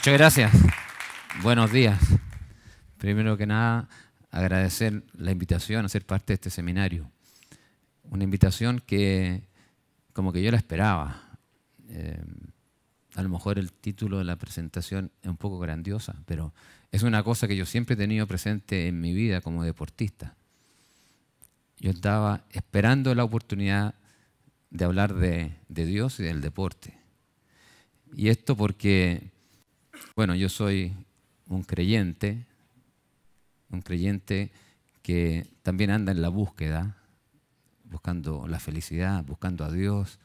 Muchas gracias. Buenos días. Primero que nada, agradecer la invitación a ser parte de este seminario. Una invitación que como que yo la esperaba. Eh, a lo mejor el título de la presentación es un poco grandiosa, pero es una cosa que yo siempre he tenido presente en mi vida como deportista. Yo estaba esperando la oportunidad de hablar de Dios y del deporte. Y esto porque bueno, yo soy un creyente, un creyente que también anda en la búsqueda, buscando la felicidad, buscando a Dios,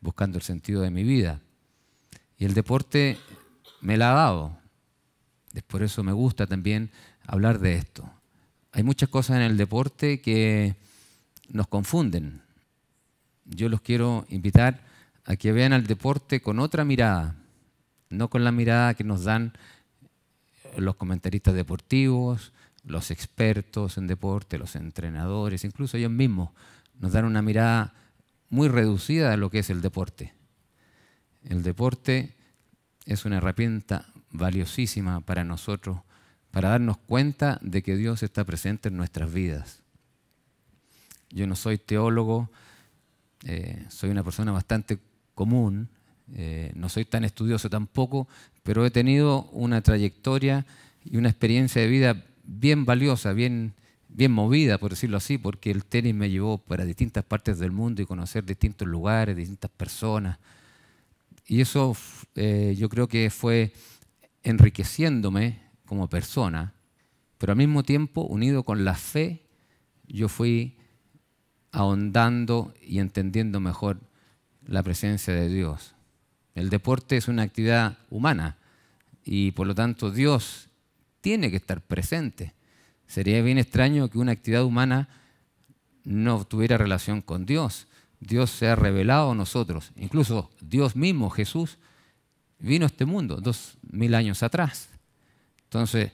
buscando el sentido de mi vida. Y el deporte me la ha dado. Por eso me gusta también hablar de esto. Hay muchas cosas en el deporte que nos confunden. Yo los quiero invitar a que vean al deporte con otra mirada, no con la mirada que nos dan eh, los comentaristas deportivos, los expertos en deporte, los entrenadores, incluso ellos mismos, nos dan una mirada muy reducida de lo que es el deporte. El deporte es una herramienta valiosísima para nosotros, para darnos cuenta de que Dios está presente en nuestras vidas. Yo no soy teólogo, eh, soy una persona bastante común, eh, no soy tan estudioso tampoco, pero he tenido una trayectoria y una experiencia de vida bien valiosa, bien, bien movida, por decirlo así, porque el tenis me llevó para distintas partes del mundo y conocer distintos lugares, distintas personas. Y eso eh, yo creo que fue enriqueciéndome como persona, pero al mismo tiempo, unido con la fe, yo fui ahondando y entendiendo mejor la presencia de Dios. El deporte es una actividad humana y por lo tanto Dios tiene que estar presente. Sería bien extraño que una actividad humana no tuviera relación con Dios. Dios se ha revelado a nosotros. Incluso Dios mismo, Jesús, vino a este mundo dos mil años atrás. Entonces,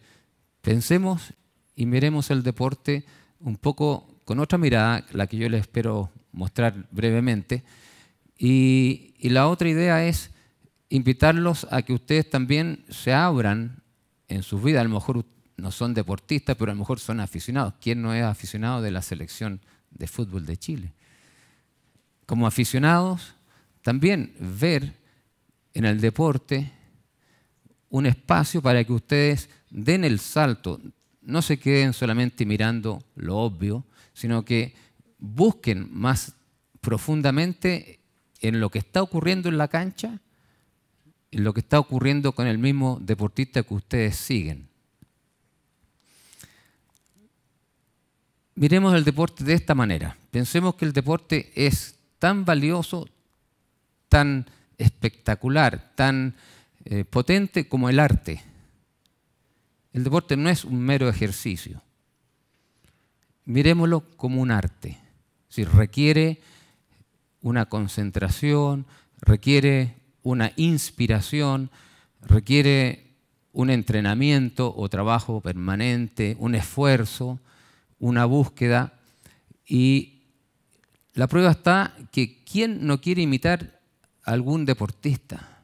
pensemos y miremos el deporte un poco con otra mirada, la que yo les espero mostrar brevemente. Y, la otra idea es invitarlos a que ustedes también se abran en sus vidas. A lo mejor no son deportistas, pero a lo mejor son aficionados. ¿Quién no es aficionado de la selección de fútbol de Chile? Como aficionados, también ver en el deporte un espacio para que ustedes den el salto, no se queden solamente mirando lo obvio, sino que busquen más profundamente en lo que está ocurriendo en la cancha, en lo que está ocurriendo con el mismo deportista que ustedes siguen. Miremos el deporte de esta manera. Pensemos que el deporte es tan valioso, tan espectacular, tan eh, potente como el arte. El deporte no es un mero ejercicio. Miremoslo como un arte. Si requiere una concentración, requiere una inspiración, requiere un entrenamiento o trabajo permanente, un esfuerzo, una búsqueda. Y la prueba está que ¿quién no quiere imitar a algún deportista?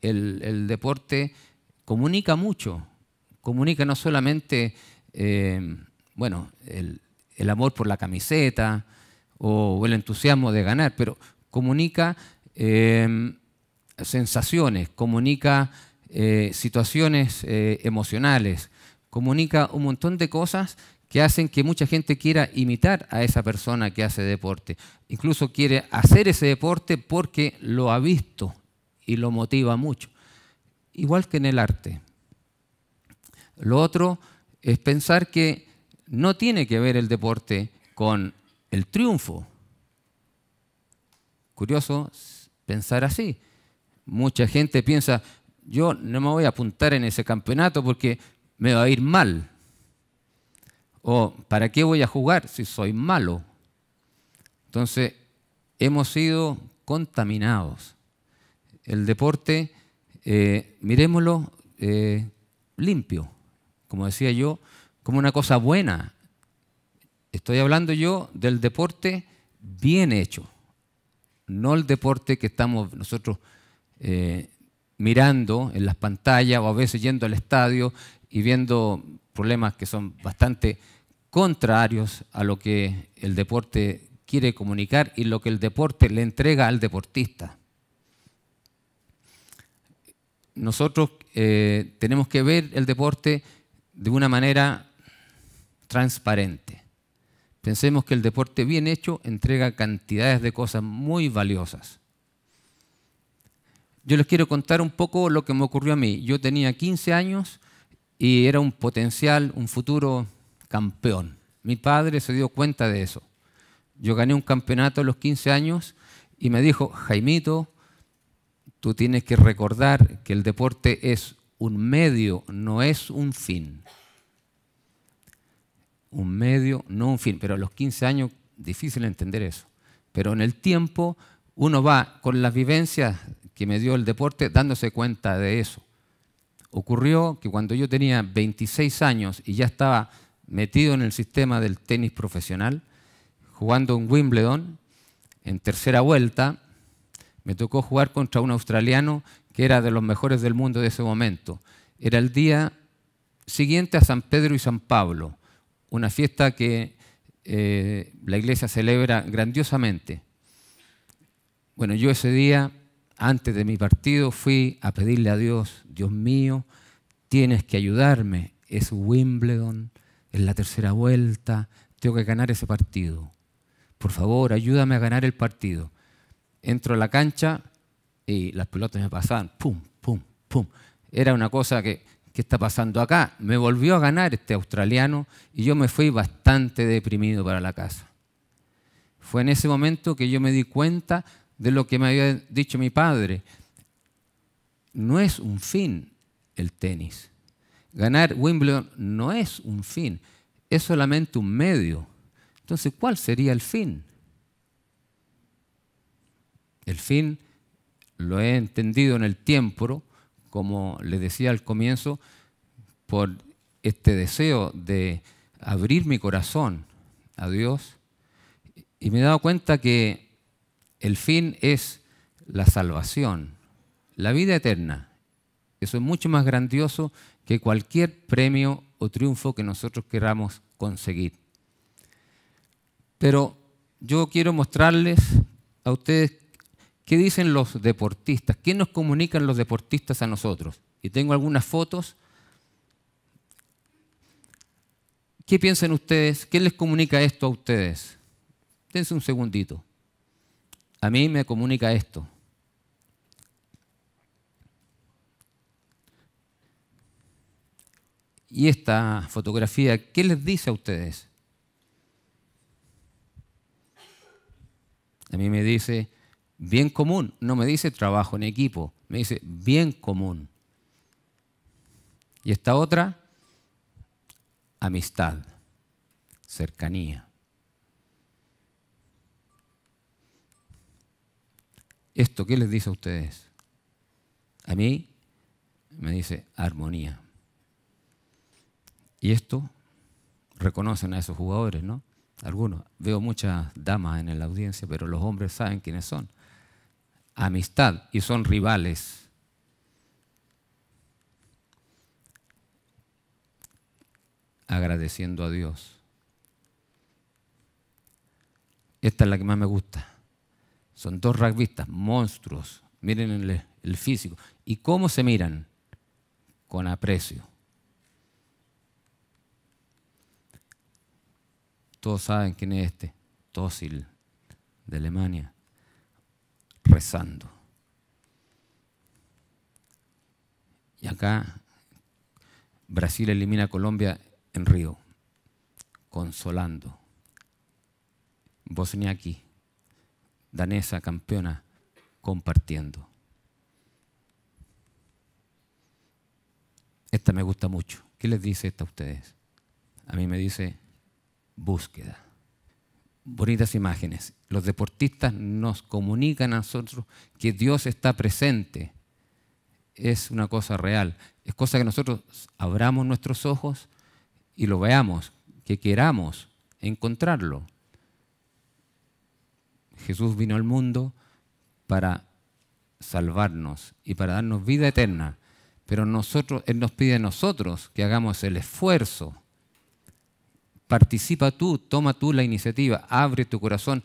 El, deporte comunica mucho, comunica no solamente eh, bueno, el amor por la camiseta, o el entusiasmo de ganar, pero comunica em, sensaciones, comunica eh, situaciones eh, emocionales, comunica un montón de cosas que hacen que mucha gente quiera imitar a esa persona que hace deporte. Incluso quiere hacer ese deporte porque lo ha visto y lo motiva mucho. Igual que en el arte. Lo otro es pensar que no tiene que ver el deporte con el triunfo. Curioso pensar así. Mucha gente piensa, yo no me voy a apuntar en ese campeonato porque me va a ir mal. O, ¿para qué voy a jugar si soy malo? Entonces, hemos sido contaminados. El deporte, eh, miremoslo eh, limpio, como decía yo, como una cosa buena, Estoy hablando yo del deporte bien hecho, no el deporte que estamos nosotros eh, mirando en las pantallas o a veces yendo al estadio y viendo problemas que son bastante contrarios a lo que el deporte quiere comunicar y lo que el deporte le entrega al deportista. Nosotros eh, tenemos que ver el deporte de una manera transparente. Pensemos que el deporte bien hecho entrega cantidades de cosas muy valiosas. Yo les quiero contar un poco lo que me ocurrió a mí. Yo tenía 15 años y era un potencial, un futuro campeón. Mi padre se dio cuenta de eso. Yo gané un campeonato a los 15 años y me dijo, Jaimito, tú tienes que recordar que el deporte es un medio, no es un fin un medio, no un fin. Pero a los 15 años, difícil entender eso. Pero en el tiempo, uno va con las vivencias que me dio el deporte dándose cuenta de eso. Ocurrió que cuando yo tenía 26 años y ya estaba metido en el sistema del tenis profesional, jugando en Wimbledon, en tercera vuelta, me tocó jugar contra un australiano que era de los mejores del mundo de ese momento. Era el día siguiente a San Pedro y San Pablo una fiesta que eh, la iglesia celebra grandiosamente. Bueno, yo ese día, antes de mi partido, fui a pedirle a Dios, Dios mío, tienes que ayudarme, es Wimbledon, es la tercera vuelta, tengo que ganar ese partido. Por favor, ayúdame a ganar el partido. Entro a la cancha y las pelotas me pasaban, pum, pum, pum. Era una cosa que ¿qué está pasando acá? Me volvió a ganar este australiano y yo me fui bastante deprimido para la casa. Fue en ese momento que yo me di cuenta de lo que me había dicho mi padre. No es un fin el tenis. Ganar Wimbledon no es un fin, es solamente un medio. Entonces, ¿cuál sería el fin? El fin lo he entendido en el tiempo como les decía al comienzo, por este deseo de abrir mi corazón a Dios. Y me he dado cuenta que el fin es la salvación, la vida eterna. Eso es mucho más grandioso que cualquier premio o triunfo que nosotros queramos conseguir. Pero yo quiero mostrarles a ustedes ¿Qué dicen los deportistas? ¿Qué nos comunican los deportistas a nosotros? Y tengo algunas fotos. ¿Qué piensan ustedes? ¿Qué les comunica esto a ustedes? Dense un segundito. A mí me comunica esto. Y esta fotografía, ¿qué les dice a ustedes? A mí me dice, Bien común. No me dice trabajo en equipo, me dice bien común. Y esta otra, amistad, cercanía. ¿Esto qué les dice a ustedes? A mí me dice armonía. Y esto reconocen a esos jugadores, ¿no? Algunos. Veo muchas damas en la audiencia, pero los hombres saben quiénes son amistad y son rivales. Agradeciendo a Dios. Esta es la que más me gusta. Son dos rugbyistas, monstruos. Miren el, físico. ¿Y cómo se miran? Con aprecio. Todos saben quién es este. Tosil, de Alemania rezando. Y acá Brasil elimina a Colombia en Río, consolando. Bosnia danesa campeona, compartiendo. Esta me gusta mucho. ¿Qué les dice esta a ustedes? A mí me dice búsqueda bonitas imágenes. Los deportistas nos comunican a nosotros que Dios está presente. Es una cosa real. Es cosa que nosotros abramos nuestros ojos y lo veamos, que queramos encontrarlo. Jesús vino al mundo para salvarnos y para darnos vida eterna. Pero nosotros, Él nos pide a nosotros que hagamos el esfuerzo participa tú, toma tú la iniciativa, abre tu corazón,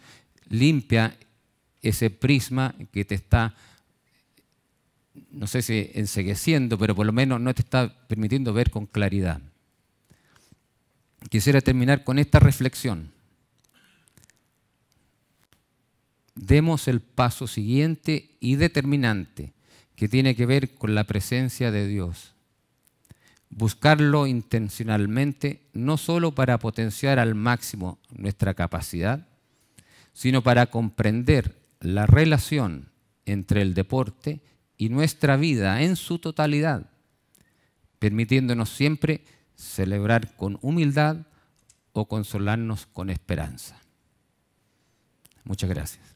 limpia ese prisma que te está, no sé si ensegueciendo, pero por lo menos no te está permitiendo ver con claridad. Quisiera terminar con esta reflexión. Demos el paso siguiente y determinante que tiene que ver con la presencia de Dios buscarlo intencionalmente, no solo para potenciar al máximo nuestra capacidad, sino para comprender la relación entre el deporte y nuestra vida en su totalidad, permitiéndonos siempre celebrar con humildad o consolarnos con esperanza. Muchas gracias.